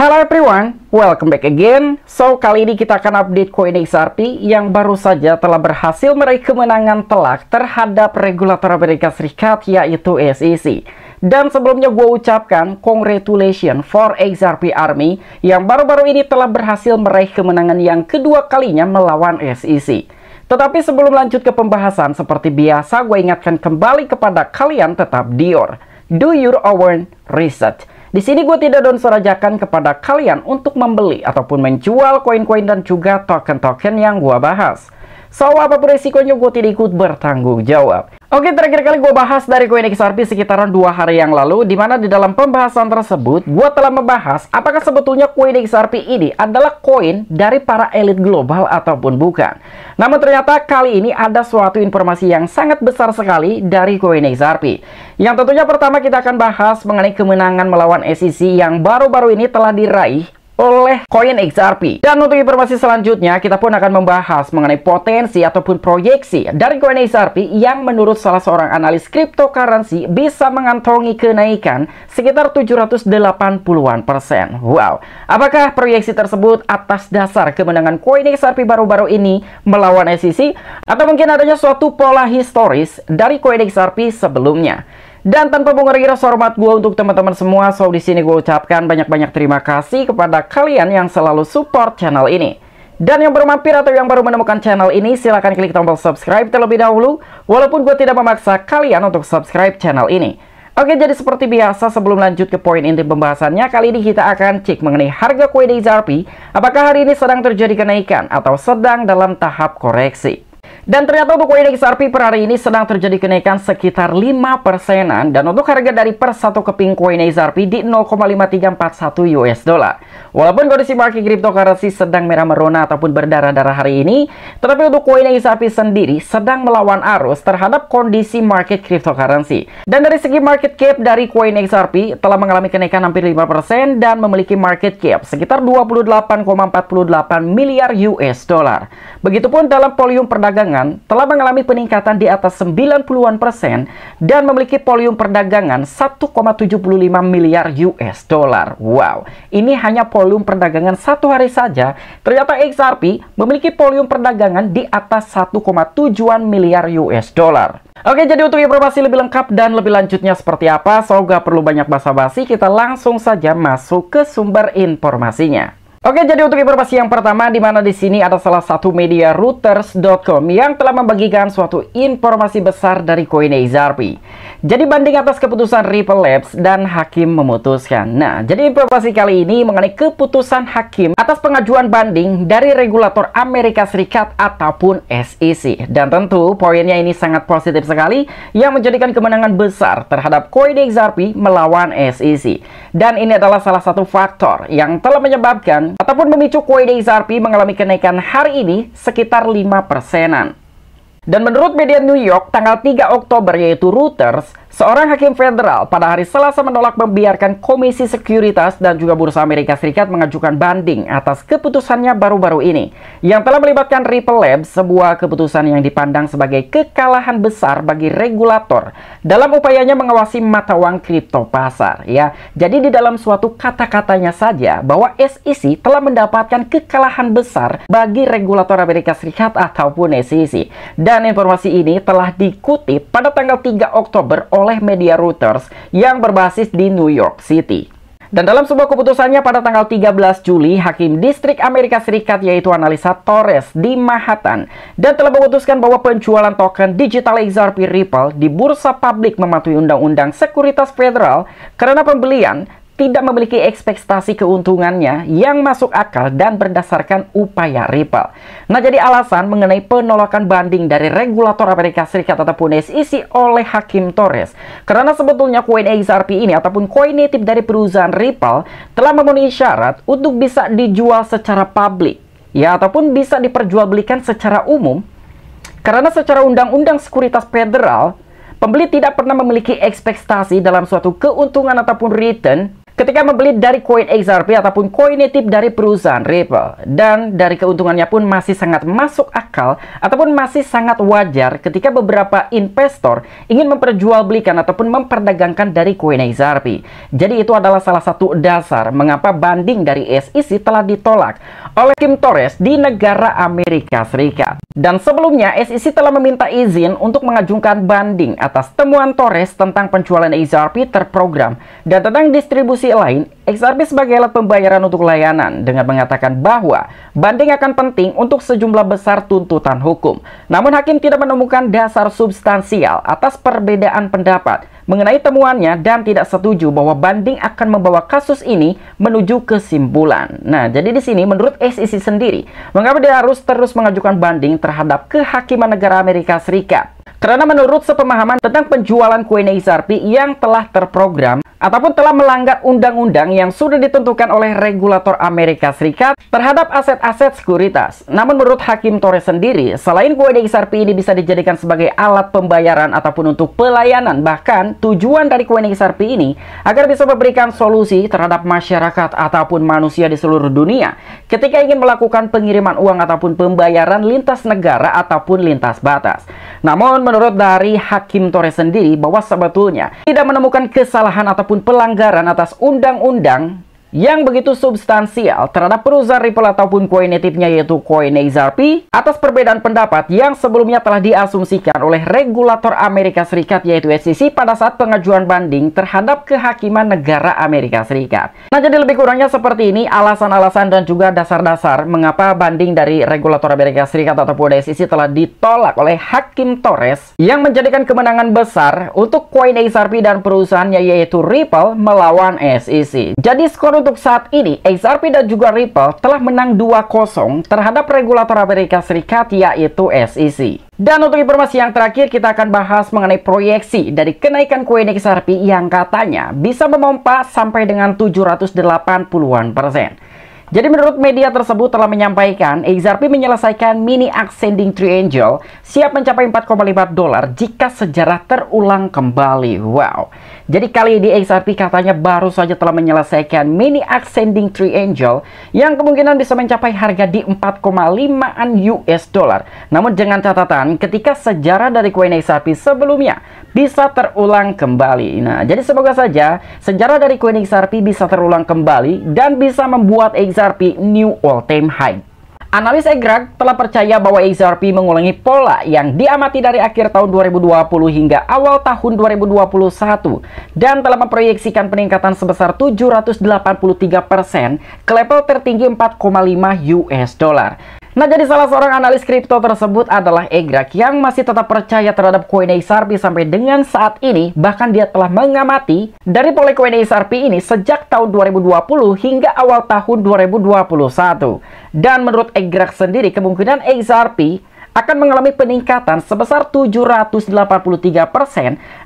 Hello everyone, welcome back again. So, kali ini kita akan update koin XRP yang baru saja telah berhasil meraih kemenangan telak terhadap regulator Amerika Serikat yaitu SEC. Dan sebelumnya gue ucapkan congratulations for XRP Army yang baru-baru ini telah berhasil meraih kemenangan yang kedua kalinya melawan SEC. Tetapi sebelum lanjut ke pembahasan, seperti biasa gue ingatkan kembali kepada kalian tetap Dior. Do your own research. Di sini gue tidak donsorajakan kepada kalian untuk membeli ataupun menjual koin-koin dan juga token-token yang gue bahas. So, apapun resikonya gue tidak ikut bertanggung jawab. Oke, terakhir kali gue bahas dari koin XRP sekitaran dua hari yang lalu, di mana di dalam pembahasan tersebut, gue telah membahas apakah sebetulnya koin XRP ini adalah koin dari para elit global ataupun bukan. Namun ternyata kali ini ada suatu informasi yang sangat besar sekali dari koin XRP. Yang tentunya pertama kita akan bahas mengenai kemenangan melawan SEC yang baru-baru ini telah diraih oleh koin XRP. Dan untuk informasi selanjutnya, kita pun akan membahas mengenai potensi ataupun proyeksi dari koin XRP yang menurut salah seorang analis cryptocurrency bisa mengantongi kenaikan sekitar 780-an persen. Wow, apakah proyeksi tersebut atas dasar kemenangan koin XRP baru-baru ini melawan SEC? Atau mungkin adanya suatu pola historis dari koin XRP sebelumnya? Dan tanpa mengurangi rasa hormat gue untuk teman-teman semua, so di sini gue ucapkan banyak-banyak terima kasih kepada kalian yang selalu support channel ini. Dan yang baru mampir atau yang baru menemukan channel ini, silahkan klik tombol subscribe terlebih dahulu, walaupun gue tidak memaksa kalian untuk subscribe channel ini. Oke, jadi seperti biasa sebelum lanjut ke poin inti pembahasannya, kali ini kita akan cek mengenai harga kue di XRP, apakah hari ini sedang terjadi kenaikan atau sedang dalam tahap koreksi. Dan ternyata untuk UID XRP per hari ini sedang terjadi kenaikan sekitar 5 persenan dan untuk harga dari per satu keping koin XRP di 0,5341 US dollar. Walaupun kondisi market cryptocurrency sedang merah merona ataupun berdarah-darah hari ini, tetapi untuk koin XRP sendiri sedang melawan arus terhadap kondisi market cryptocurrency. Dan dari segi market cap dari koin XRP telah mengalami kenaikan hampir 5% dan memiliki market cap sekitar 28,48 miliar US dollar. Begitupun dalam volume perdagangan perdagangan telah mengalami peningkatan di atas 90-an persen dan memiliki volume perdagangan 1,75 miliar US dollar. Wow, ini hanya volume perdagangan satu hari saja. Ternyata XRP memiliki volume perdagangan di atas 1,7 miliar US dollar. Oke, jadi untuk informasi lebih lengkap dan lebih lanjutnya seperti apa, so gak perlu banyak basa-basi, kita langsung saja masuk ke sumber informasinya. Oke, jadi untuk informasi yang pertama di mana di sini ada salah satu media Reuters.com yang telah membagikan suatu informasi besar dari koin XRP. Jadi banding atas keputusan Ripple Labs dan hakim memutuskan. Nah, jadi informasi kali ini mengenai keputusan hakim atas pengajuan banding dari regulator Amerika Serikat ataupun SEC. Dan tentu poinnya ini sangat positif sekali yang menjadikan kemenangan besar terhadap koin XRP melawan SEC. Dan ini adalah salah satu faktor yang telah menyebabkan ataupun memicu Koi XRP mengalami kenaikan hari ini sekitar 5 persenan. Dan menurut media New York, tanggal 3 Oktober yaitu Reuters, Seorang hakim federal pada hari Selasa menolak membiarkan Komisi Sekuritas dan juga Bursa Amerika Serikat mengajukan banding atas keputusannya baru-baru ini yang telah melibatkan Ripple Labs, sebuah keputusan yang dipandang sebagai kekalahan besar bagi regulator dalam upayanya mengawasi mata uang kripto pasar. Ya, jadi di dalam suatu kata-katanya saja bahwa SEC telah mendapatkan kekalahan besar bagi regulator Amerika Serikat ataupun SEC. Dan informasi ini telah dikutip pada tanggal 3 Oktober oleh media Reuters yang berbasis di New York City. Dan dalam sebuah keputusannya pada tanggal 13 Juli, Hakim Distrik Amerika Serikat yaitu analisa Torres di Manhattan dan telah memutuskan bahwa penjualan token digital XRP Ripple di bursa publik mematuhi Undang-Undang Sekuritas Federal karena pembelian tidak memiliki ekspektasi keuntungannya yang masuk akal dan berdasarkan upaya Ripple. Nah, jadi alasan mengenai penolakan banding dari regulator Amerika Serikat ataupun SEC oleh Hakim Torres. Karena sebetulnya koin XRP ini ataupun koin native dari perusahaan Ripple telah memenuhi syarat untuk bisa dijual secara publik ya ataupun bisa diperjualbelikan secara umum karena secara undang-undang sekuritas federal pembeli tidak pernah memiliki ekspektasi dalam suatu keuntungan ataupun return ketika membeli dari koin XRP ataupun koin native dari perusahaan Ripple. Dan dari keuntungannya pun masih sangat masuk akal ataupun masih sangat wajar ketika beberapa investor ingin memperjualbelikan ataupun memperdagangkan dari koin XRP. Jadi itu adalah salah satu dasar mengapa banding dari SEC telah ditolak oleh Kim Torres di negara Amerika Serikat. Dan sebelumnya SEC telah meminta izin untuk mengajukan banding atas temuan Torres tentang penjualan XRP terprogram dan tentang distribusi lain, XRP sebagai alat pembayaran untuk layanan dengan mengatakan bahwa banding akan penting untuk sejumlah besar tuntutan hukum. Namun hakim tidak menemukan dasar substansial atas perbedaan pendapat mengenai temuannya dan tidak setuju bahwa banding akan membawa kasus ini menuju kesimpulan. Nah, jadi di sini menurut SEC sendiri, mengapa dia harus terus mengajukan banding terhadap kehakiman negara Amerika Serikat? Karena menurut sepemahaman tentang penjualan kue XRP yang telah terprogram, ataupun telah melanggar undang-undang yang sudah ditentukan oleh regulator Amerika Serikat terhadap aset-aset sekuritas. Namun menurut Hakim Torres sendiri, selain kode XRP ini bisa dijadikan sebagai alat pembayaran ataupun untuk pelayanan, bahkan tujuan dari kode XRP ini agar bisa memberikan solusi terhadap masyarakat ataupun manusia di seluruh dunia ketika ingin melakukan pengiriman uang ataupun pembayaran lintas negara ataupun lintas batas. Namun menurut dari Hakim Torres sendiri bahwa sebetulnya tidak menemukan kesalahan ataupun ataupun pelanggaran atas undang-undang yang begitu substansial terhadap perusahaan Ripple ataupun koin yaitu koin XRP atas perbedaan pendapat yang sebelumnya telah diasumsikan oleh regulator Amerika Serikat yaitu SEC pada saat pengajuan banding terhadap kehakiman negara Amerika Serikat. Nah jadi lebih kurangnya seperti ini alasan-alasan dan juga dasar-dasar mengapa banding dari regulator Amerika Serikat ataupun SEC telah ditolak oleh Hakim Torres yang menjadikan kemenangan besar untuk koin XRP dan perusahaannya yaitu Ripple melawan SEC. Jadi skor untuk saat ini, XRP dan juga Ripple telah menang 2-0 terhadap regulator Amerika Serikat yaitu SEC. Dan untuk informasi yang terakhir, kita akan bahas mengenai proyeksi dari kenaikan koin XRP yang katanya bisa memompa sampai dengan 780-an persen. Jadi menurut media tersebut telah menyampaikan, XRP menyelesaikan mini ascending triangle siap mencapai 4,5 dolar jika sejarah terulang kembali. Wow. Jadi kali ini XRP katanya baru saja telah menyelesaikan mini ascending angel yang kemungkinan bisa mencapai harga di 4,5an US dollar. Namun dengan catatan ketika sejarah dari koin XRP sebelumnya bisa terulang kembali. Nah, jadi semoga saja sejarah dari koin XRP bisa terulang kembali dan bisa membuat XRP new all time high. Analis Egrak telah percaya bahwa XRP mengulangi pola yang diamati dari akhir tahun 2020 hingga awal tahun 2021 dan telah memproyeksikan peningkatan sebesar 783% ke level tertinggi 4,5 US dollar. Nah, jadi salah seorang analis kripto tersebut adalah Egrak yang masih tetap percaya terhadap koin XRP sampai dengan saat ini. Bahkan dia telah mengamati dari pola koin XRP ini sejak tahun 2020 hingga awal tahun 2021. Dan menurut Egrak sendiri, kemungkinan XRP akan mengalami peningkatan sebesar 783%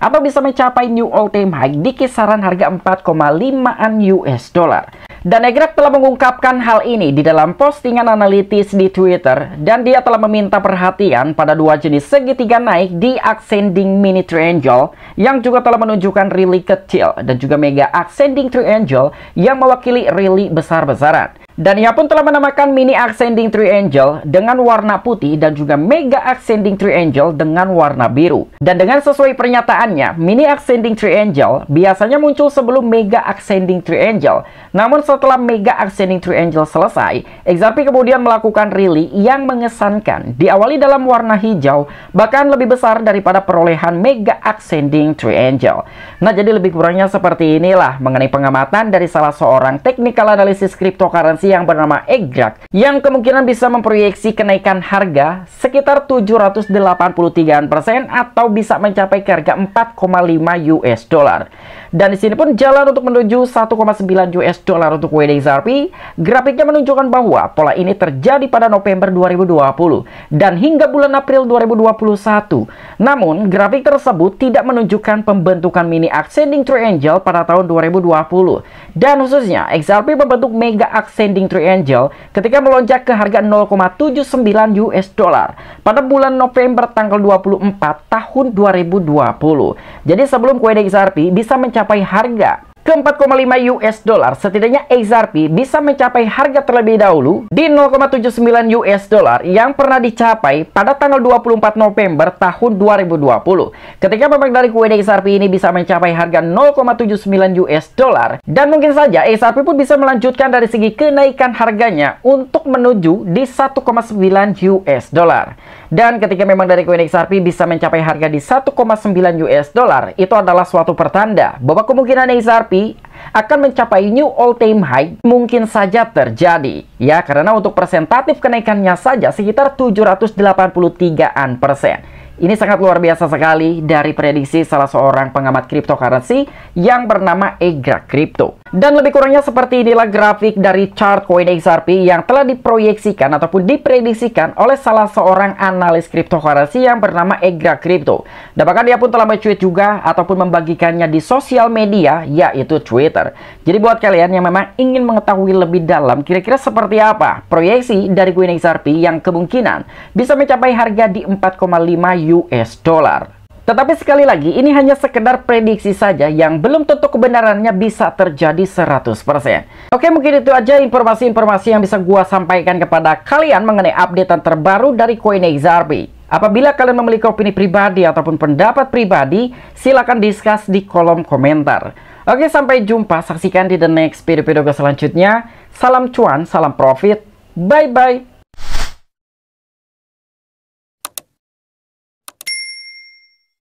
atau bisa mencapai new all-time high di kisaran harga 4,5an US dollar. Dan Egrak telah mengungkapkan hal ini di dalam postingan analitis di Twitter dan dia telah meminta perhatian pada dua jenis segitiga naik di ascending mini triangle yang juga telah menunjukkan rally kecil dan juga mega ascending triangle yang mewakili rally besar-besaran. Dan ia pun telah menamakan Mini Ascending Tree Angel dengan warna putih dan juga Mega Ascending Tree Angel dengan warna biru. Dan dengan sesuai pernyataannya, Mini Ascending Tree Angel biasanya muncul sebelum Mega Ascending Tree Angel. Namun setelah Mega Ascending Tree Angel selesai, XRP kemudian melakukan rally yang mengesankan. Diawali dalam warna hijau, bahkan lebih besar daripada perolehan Mega Ascending Tree Angel. Nah jadi lebih kurangnya seperti inilah mengenai pengamatan dari salah seorang technical analysis cryptocurrency yang bernama Egrak yang kemungkinan bisa memproyeksi kenaikan harga sekitar 783% atau bisa mencapai harga 4,5 US dollar. Dan di sini pun jalan untuk menuju 1,9 US dollar untuk WDXRP. Grafiknya menunjukkan bahwa pola ini terjadi pada November 2020 dan hingga bulan April 2021. Namun, grafik tersebut tidak menunjukkan pembentukan mini ascending triangle pada tahun 2020. Dan khususnya, XRP membentuk mega ascending triangle ketika melonjak ke harga 0,79 US dollar pada bulan November tanggal 24 tahun 2020. Jadi sebelum WD XRP bisa mencapai mencapai harga ke 4,5 US dollar, setidaknya XRP bisa mencapai harga terlebih dahulu di 0,79 US dollar yang pernah dicapai pada tanggal 24 November tahun 2020. Ketika memang dari kue XRP ini bisa mencapai harga 0,79 US dollar dan mungkin saja XRP pun bisa melanjutkan dari segi kenaikan harganya untuk menuju di 1,9 US dollar. Dan ketika memang dari koin XRP bisa mencapai harga di 1,9 US dollar, itu adalah suatu pertanda bahwa kemungkinan XRP akan mencapai new all-time high mungkin saja terjadi. Ya, karena untuk presentatif kenaikannya saja sekitar 783-an persen. Ini sangat luar biasa sekali dari prediksi salah seorang pengamat cryptocurrency yang bernama Egra Crypto. Dan lebih kurangnya seperti inilah grafik dari chart koin XRP yang telah diproyeksikan ataupun diprediksikan oleh salah seorang analis cryptocurrency yang bernama Egra Crypto. Dan bahkan dia pun telah mencuit juga ataupun membagikannya di sosial media yaitu Twitter. Jadi buat kalian yang memang ingin mengetahui lebih dalam kira-kira seperti apa proyeksi dari koin XRP yang kemungkinan bisa mencapai harga di 4,5 US dollar. Tetapi sekali lagi, ini hanya sekedar prediksi saja yang belum tentu kebenarannya bisa terjadi 100%. Oke, mungkin itu aja informasi-informasi yang bisa gua sampaikan kepada kalian mengenai updatean terbaru dari XRP. Apabila kalian memiliki opini pribadi ataupun pendapat pribadi, silakan discuss di kolom komentar. Oke, sampai jumpa. Saksikan di the next video-video selanjutnya. Salam cuan, salam profit. Bye-bye.